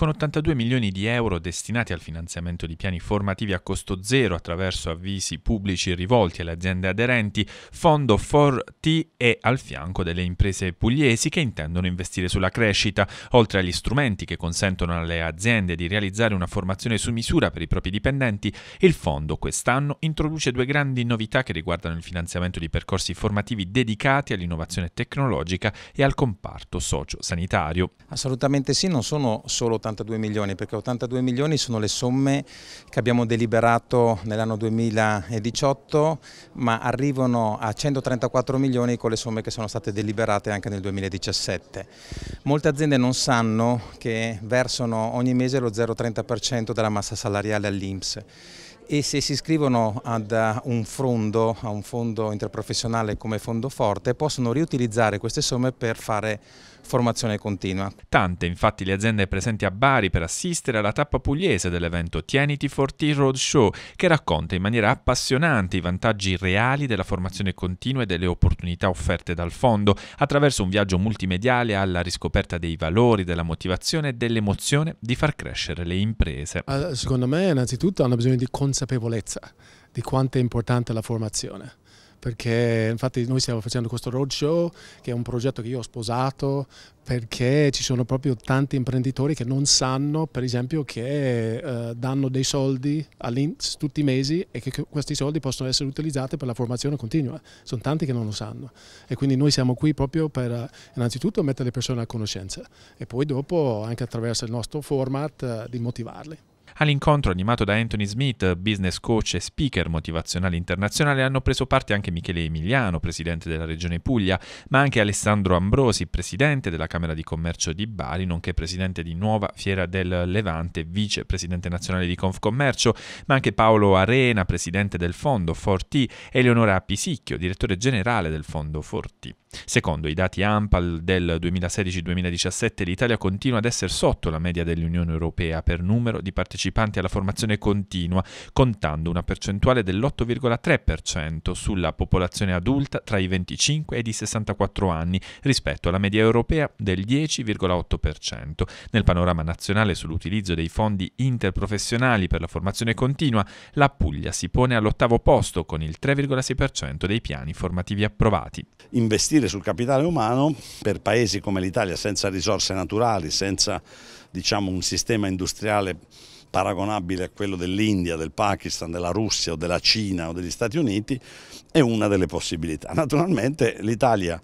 con 82 milioni di euro destinati al finanziamento di piani formativi a costo zero attraverso avvisi pubblici rivolti alle aziende aderenti, Fondo 4T è al fianco delle imprese pugliesi che intendono investire sulla crescita, oltre agli strumenti che consentono alle aziende di realizzare una formazione su misura per i propri dipendenti, il fondo quest'anno introduce due grandi novità che riguardano il finanziamento di percorsi formativi dedicati all'innovazione tecnologica e al comparto socio-sanitario. Assolutamente sì, non sono solo tanti 82 milioni, perché 82 milioni sono le somme che abbiamo deliberato nell'anno 2018, ma arrivano a 134 milioni con le somme che sono state deliberate anche nel 2017. Molte aziende non sanno che versano ogni mese lo 0,30% della massa salariale all'Inps e se si iscrivono ad eh, un fondo, a un fondo interprofessionale come Fondo Forte possono riutilizzare queste somme per fare formazione continua. Tante infatti le aziende presenti a Bari per assistere alla tappa pugliese dell'evento Tieniti Forti Roadshow che racconta in maniera appassionante i vantaggi reali della formazione continua e delle opportunità offerte dal fondo attraverso un viaggio multimediale alla riscoperta dei valori, della motivazione e dell'emozione di far crescere le imprese. Eh, secondo me innanzitutto hanno bisogno di consapevolezza consapevolezza di quanto è importante la formazione perché infatti noi stiamo facendo questo roadshow che è un progetto che io ho sposato perché ci sono proprio tanti imprenditori che non sanno per esempio che eh, danno dei soldi all'Inps tutti i mesi e che questi soldi possono essere utilizzati per la formazione continua, sono tanti che non lo sanno e quindi noi siamo qui proprio per eh, innanzitutto mettere le persone a conoscenza e poi dopo anche attraverso il nostro format eh, di motivarli. All'incontro animato da Anthony Smith, business coach e speaker motivazionale internazionale, hanno preso parte anche Michele Emiliano, presidente della Regione Puglia, ma anche Alessandro Ambrosi, presidente della Camera di Commercio di Bari, nonché presidente di Nuova Fiera del Levante, vicepresidente nazionale di Confcommercio, ma anche Paolo Arena, presidente del fondo Forti, e Eleonora Pisicchio, direttore generale del fondo Forti. Secondo i dati AMPAL del 2016-2017, l'Italia continua ad essere sotto la media dell'Unione Europea per numero di partecipanti partecipanti alla formazione continua, contando una percentuale dell'8,3% sulla popolazione adulta tra i 25 e i 64 anni rispetto alla media europea del 10,8%. Nel panorama nazionale sull'utilizzo dei fondi interprofessionali per la formazione continua, la Puglia si pone all'ottavo posto con il 3,6% dei piani formativi approvati. Investire sul capitale umano per paesi come l'Italia senza risorse naturali, senza diciamo, un sistema industriale paragonabile a quello dell'India, del Pakistan, della Russia o della Cina o degli Stati Uniti, è una delle possibilità. Naturalmente l'Italia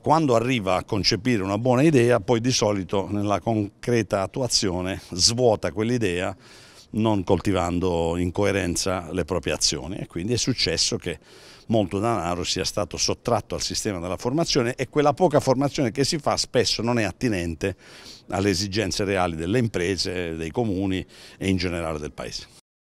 quando arriva a concepire una buona idea, poi di solito nella concreta attuazione svuota quell'idea non coltivando in coerenza le proprie azioni e quindi è successo che molto denaro sia stato sottratto al sistema della formazione e quella poca formazione che si fa spesso non è attinente alle esigenze reali delle imprese, dei comuni e in generale del Paese.